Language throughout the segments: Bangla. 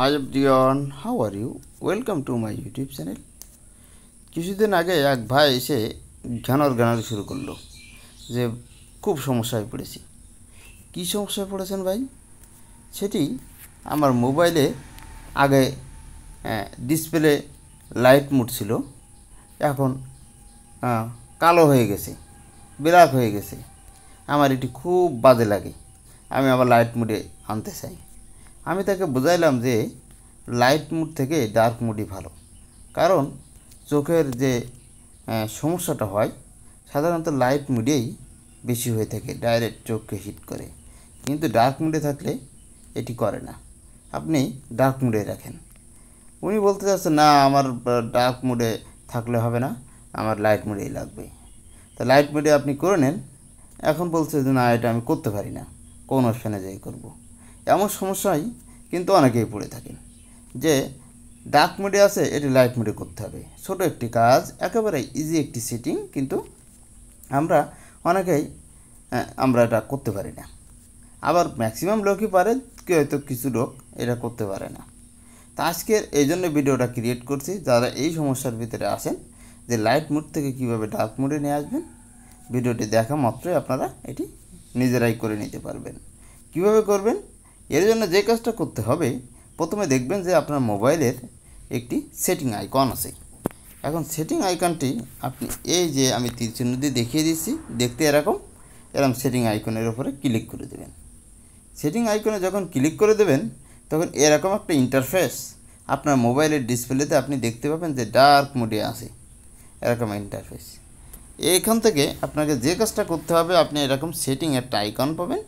high Dion how are you welcome to my YouTube channel কিছুদিন আগে এক ভাই এসে ঘ্যানর গানার শুরু করলো যে খুব সমস্যায় পড়েছি কি সমস্যায় পড়েছেন ভাই সেটি আমার মোবাইলে আগে ডিসপ্লে লাইট মুড ছিল এখন কালো হয়ে গেছে ব্ল্যাক হয়ে গেছে আমার এটি খুব বাজে লাগে আমি আবার লাইট মুডে আনতে চাই আমি তাকে বোঝাইলাম যে লাইট মুড থেকে ডার্ক মুডই ভালো কারণ চোখের যে সমস্যাটা হয় সাধারণত লাইট মুডেই বেশি হয়ে থাকে ডাইরেক্ট চোখকে হিট করে কিন্তু ডার্ক মুডে থাকলে এটি করে না আপনি ডার্ক মুডে রাখেন উনি বলতে চাচ্ছেন না আমার ডার্ক মুডে থাকলে হবে না আমার লাইট মুডেই লাগবে তা লাইট মুডে আপনি করে নেন এখন বলছে যে না এটা আমি করতে পারি না কোন অপশানে যাই করব এমন সমস্যায় কিন্তু অনেকেই পড়ে থাকেন যে ডার্ক মুডে আছে এটি লাইট মুডে করতে হবে ছোট একটি কাজ একেবারে ইজি একটি সেটিং কিন্তু আমরা অনেকেই আমরা এটা করতে পারি না আবার ম্যাক্সিমাম লোকই পারে কেউ হয়তো কিছু লোক এটা করতে পারে না তা আজকের এই জন্য ভিডিওটা ক্রিয়েট করছি যারা এই সমস্যার ভিতরে আসেন যে লাইট মুড থেকে কিভাবে ডার্ক মুডে নিয়ে আসবেন ভিডিওটি দেখা মাত্রই আপনারা এটি নিজেরাই করে নিতে পারবেন কিভাবে করবেন এর জন্য যে কাজটা করতে হবে প্রথমে দেখবেন যে আপনার মোবাইলের একটি সেটিং আইকন আছে এখন সেটিং আইকনটি আপনি এই যে আমি তীরচিহ্ন দিয়ে দেখিয়ে দিচ্ছি দেখতে এরকম এরকম সেটিং আইকনের উপরে ক্লিক করে দেবেন সেটিং আইকনে যখন ক্লিক করে দেবেন তখন এরকম একটা ইন্টারফেস আপনার মোবাইলের ডিসপ্লেতে আপনি দেখতে পাবেন যে ডার্ক মোডে আছে এরকম ইন্টারফেস এইখান থেকে আপনাকে যে কাজটা করতে হবে আপনি এরকম সেটিং একটা আইকন পাবেন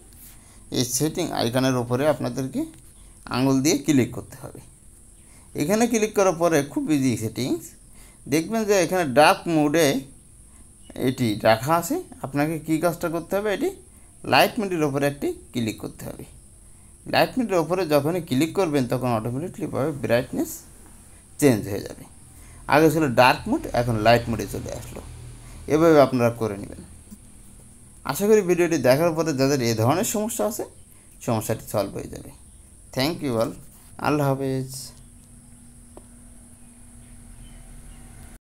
এই সেটিং আইকনের উপরে আপনাদেরকে আঙুল দিয়ে ক্লিক করতে হবে এখানে ক্লিক করার পরে খুব ইজি সেটিংস দেখবেন যে এখানে ডার্ক মোডে এটি রাখা আছে আপনাকে কি কাজটা করতে হবে এটি লাইট মিডির ওপরে একটি ক্লিক করতে হবে লাইট মিডির ওপরে যখনই ক্লিক করবেন তখন অটোমেটিকলিভাবে ব্রাইটনেস চেঞ্জ হয়ে যাবে আগে ছিল ডার্ক মুড এখন লাইট মুডে চলে আসলো এভাবে আপনারা করে নেবেন আশা করি ভিডিওটি দেখার পরে যাদের এ ধরনের সমস্যা আছে সমস্যাটি সলভ হয়ে যাবে থ্যাংক ইউ অল আল্লাহ হাফেজ